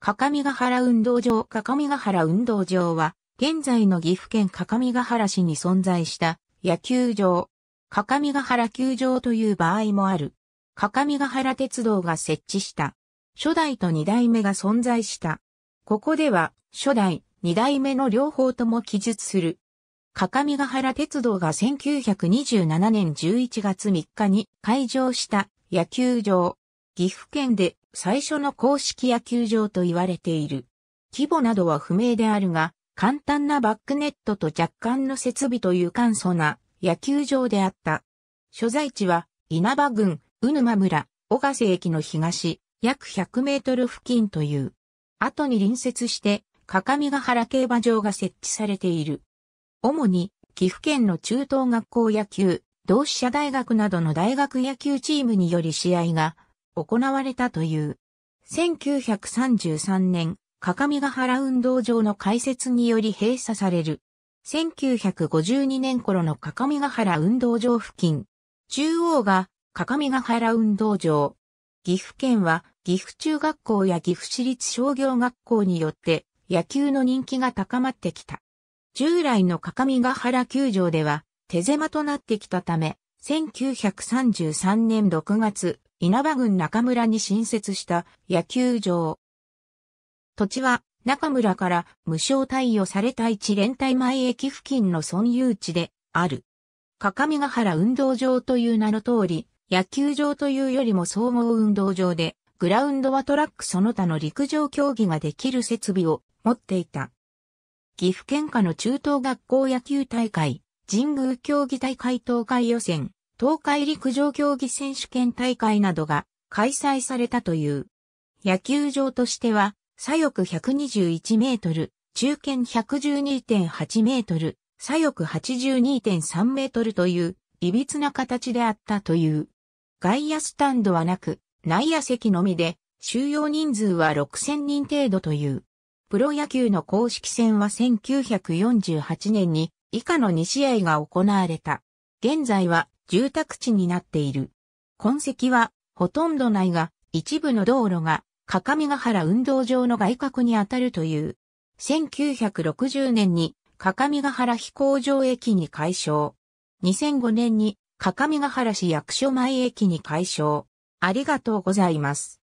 かかみがはら運動場かかみがはら運動場は、現在の岐阜県かかみがはら市に存在した野球場、かかみがはら球場という場合もある。かかみがはら鉄道が設置した。初代と二代目が存在した。ここでは、初代、二代目の両方とも記述する。かかみがはら鉄道が1927年11月3日に開場した野球場、岐阜県で最初の公式野球場と言われている。規模などは不明であるが、簡単なバックネットと若干の設備という簡素な野球場であった。所在地は稲葉郡、鵜沼村、小ヶ瀬駅の東、約100メートル付近という。後に隣接して、各務原競馬場が設置されている。主に、岐阜県の中等学校野球、同志社大学などの大学野球チームにより試合が行われたという。1933年、各務原運動場の開設により閉鎖される。1952年頃の各務原運動場付近。中央が各務原運動場。岐阜県は岐阜中学校や岐阜市立商業学校によって野球の人気が高まってきた。従来の各務原球場では手狭となってきたため、1933年6月、稲葉郡中村に新設した野球場。土地は中村から無償貸与された一連隊前駅付近の村有地である。かかみが原運動場という名の通り、野球場というよりも総合運動場で、グラウンドはトラックその他の陸上競技ができる設備を持っていた。岐阜県下の中等学校野球大会、神宮競技大会東海予選、東海陸上競技選手権大会などが開催されたという。野球場としては、左翼121メートル、中堅112.8メートル、左翼82.3メートルという、つな形であったという。外野スタンドはなく、内野席のみで、収容人数は6000人程度という。プロ野球の公式戦は1948年に以下の2試合が行われた。現在は住宅地になっている。痕跡はほとんどないが、一部の道路が、かかみが原運動場の外郭にあたるという。1960年に、かかみが原飛行場駅に改称。2005年に、かかみが原市役所前駅に改称。ありがとうございます。